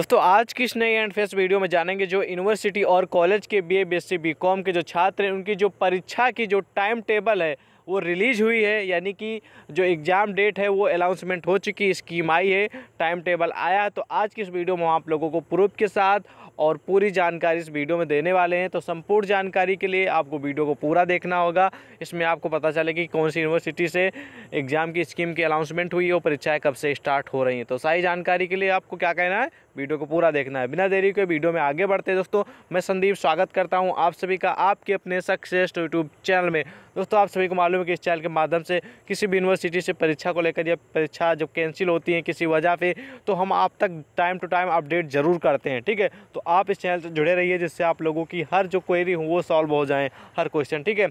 दोस्तों आज की इस नई एंड फेस्ट वीडियो में जानेंगे जो यूनिवर्सिटी और कॉलेज के बी ए बी के जो छात्र हैं उनकी जो परीक्षा की जो टाइम टेबल है वो रिलीज़ हुई है यानी कि जो एग्ज़ाम डेट है वो अनाउंसमेंट हो चुकी स्कीम आई है टाइम टेबल आया तो आज की इस वीडियो में हम आप लोगों को प्रूफ के साथ और पूरी जानकारी इस वीडियो में देने वाले हैं तो संपूर्ण जानकारी के लिए आपको वीडियो को पूरा देखना होगा इसमें आपको पता कि कौन सी यूनिवर्सिटी से एग्ज़ाम की स्कीम की अनाउंसमेंट हुई है और परीक्षाएँ कब से स्टार्ट हो रही हैं तो सारी जानकारी के लिए आपको क्या कहना है वीडियो को पूरा देखना है बिना देरी के वीडियो में आगे बढ़ते हैं दोस्तों मैं संदीप स्वागत करता हूँ आप सभी का आपके अपने सक्सेस यूट्यूब चैनल में दोस्तों आप सभी को मालूम यूट्यूब कि इस चैनल के माध्यम से किसी भी यूनिवर्सिटी से परीक्षा को लेकर या परीक्षा जब कैंसिल होती है किसी वजह पर तो हम आप तक टाइम टू टाइम अपडेट ज़रूर करते हैं ठीक है तो आप इस चैनल से जुड़े रहिए जिससे आप लोगों की हर जो क्वेरी हो वो सॉल्व हो जाए हर क्वेश्चन ठीक है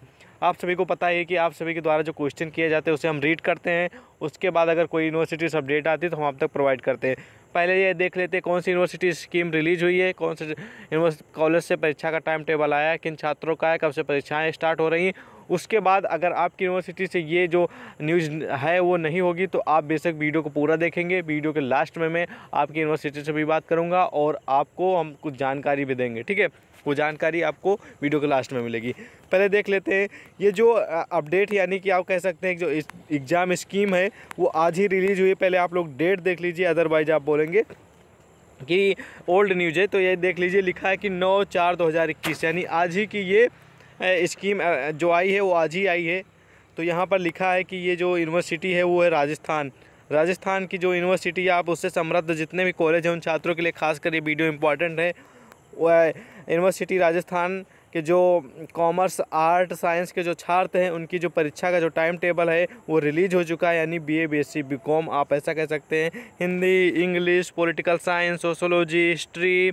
आप सभी को पता है कि आप सभी के द्वारा जो क्वेश्चन किए जाते हैं उसे हम रीड करते हैं उसके बाद अगर कोई यूनिवर्सिटी से अपडेट आती है तो हम आप तक प्रोवाइड करते हैं पहले ये देख लेते कौन सी यूनिवर्सिटी स्कीम रिलीज हुई है कौन से यूनिवर्सिटी कॉलेज से परीक्षा का टाइम टेबल आया है किन छात्रों का है कब से परीक्षाएँ स्टार्ट हो रही हैं उसके बाद अगर आपकी यूनिवर्सिटी से ये जो न्यूज़ है वो नहीं होगी तो आप बेशक वीडियो को पूरा देखेंगे वीडियो के लास्ट में मैं आपकी यूनिवर्सिटी से भी बात करूँगा और आपको हम कुछ जानकारी भी देंगे ठीक है वो जानकारी आपको वीडियो के लास्ट में मिलेगी पहले देख लेते हैं ये जो अपडेट यानी कि आप कह सकते हैं जो एग्ज़ाम स्कीम है वो आज ही रिलीज़ हुई है पहले आप लोग डेट देख लीजिए अदरवाइज आप बोलेंगे कि ओल्ड न्यूज़ है तो ये देख लीजिए लिखा है कि नौ चार दो हज़ार इक्कीस यानी आज ही की ये स्कीम जो आई है वो आज ही आई है तो यहाँ पर लिखा है कि ये जो यूनिवर्सिटी है वो है राजस्थान राजस्थान की जो यूनिवर्सिटी है आप उससे समृद्ध जितने भी कॉलेज हैं उन छात्रों के लिए खासकर ये वीडियो इंपॉर्टेंट है यूनिवर्सिटी राजस्थान के जो कॉमर्स आर्ट साइंस के जो छात्र हैं उनकी जो परीक्षा का जो टाइम टेबल है वो रिलीज़ हो चुका है यानी बीए बीएससी बीकॉम आप ऐसा कह सकते हैं Hindi English political science sociology history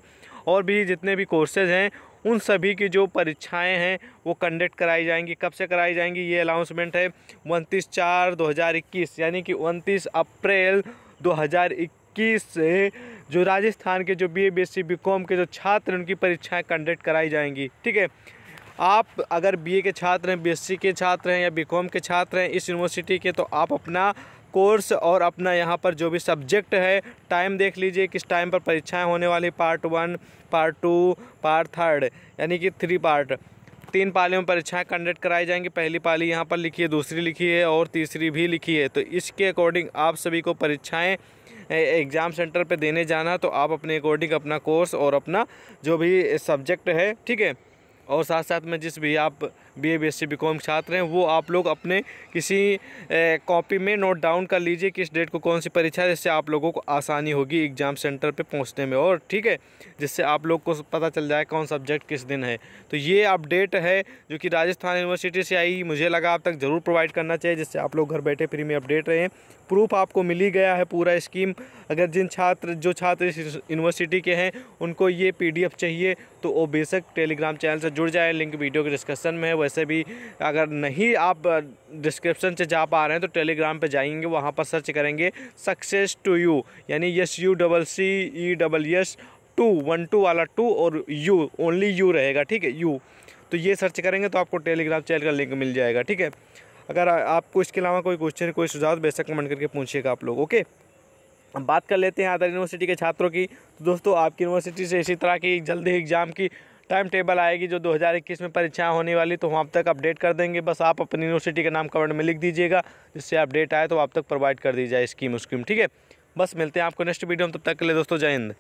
और भी जितने भी कोर्सेज हैं उन सभी की जो परीक्षाएं हैं वो कंडक्ट कराई जाएंगी कब से कराई जाएंगी ये अनाउंसमेंट है उनतीस चार दो यानी कि उनतीस अप्रैल दो इक्कीस से जो राजस्थान के जो B A B S C B com के जो छात्र हैं उनकी परीक्षाएं कंडक्ट कराई जाएंगी ठीक है आप अगर बीए के छात्र हैं बीएससी के छात्र हैं या बीकॉम के छात्र हैं इस यूनिवर्सिटी के तो आप अपना कोर्स और अपना यहाँ पर जो भी सब्जेक्ट है टाइम देख लीजिए किस टाइम पर परीक्षाएं होने वाली part one part two part third यानी कि थ्री पार्ट तीन पालियों में परीक्षाएँ कंडक्ट कराई जाएंगी पहली पाली यहाँ पर लिखी है दूसरी लिखी है और तीसरी भी लिखी है तो इसके अकॉर्डिंग आप सभी को परीक्षाएँ एग्ज़ाम सेंटर पर देने जाना तो आप अपने अकॉर्डिंग अपना कोर्स और अपना जो भी सब्जेक्ट है ठीक है और साथ साथ में जिस भी आप B A B S C B com छात्र हैं वो आप लोग अपने किसी कॉपी में नोट डाउन कर लीजिए किस डेट को कौन सी परीक्षा है जिससे आप लोगों को आसानी होगी एग्ज़ाम सेंटर पे पहुंचने में और ठीक है जिससे आप लोग को पता चल जाए कौन सब्जेक्ट किस दिन है तो ये अपडेट है जो कि राजस्थान यूनिवर्सिटी से आई मुझे लगा आप तक ज़रूर प्रोवाइड करना चाहिए जिससे आप लोग घर बैठे फ्री में अपडेट रहें प्रूफ आपको मिल ही गया है पूरा स्कीम अगर जिन छात्र जो छात्र यूनिवर्सिटी के हैं उनको ये पी चाहिए तो वो बेशक टेलीग्राम चैनल से जुड़ जाए लिंक वीडियो के डिस्कशन में है वैसे भी अगर नहीं आप डिस्क्रिप्शन से जा पा रहे हैं तो टेलीग्राम पे जाएंगे वहाँ पर सर्च करेंगे सक्सेस टू यू यानी S U double C E double S two one two वाला टू और यू ओनली यू रहेगा ठीक है यू तो ये सर्च करेंगे तो आपको टेलीग्राम चैनल का लिंक मिल जाएगा ठीक है अगर आपको इसके अलावा कोई क्वेश्चन कोई सुझाव बेशक कमेंट करके पूछिएगा आप लोग ओके अब बात कर लेते हैं आदर यूनिवर्सिटी के छात्रों की तो दोस्तों आपकी यूनिवर्सिटी से इसी तरह की जल्दी एग्ज़ाम की टाइम टेबल आएगी जो 2021 में परीक्षाएं होने वाली तो हम आप तक अपडेट कर देंगे बस आप अपनी यूनिवर्सिटी का नाम कमेंट में लिख दीजिएगा जिससे अपडेट आए तो आप तक प्रोवाइड कर दी जाए स्कीम स्कीम ठीक है बस मिलते हैं आपको नेक्स्ट वीडियो में तब तक के लिए दोस्तों जय हिंद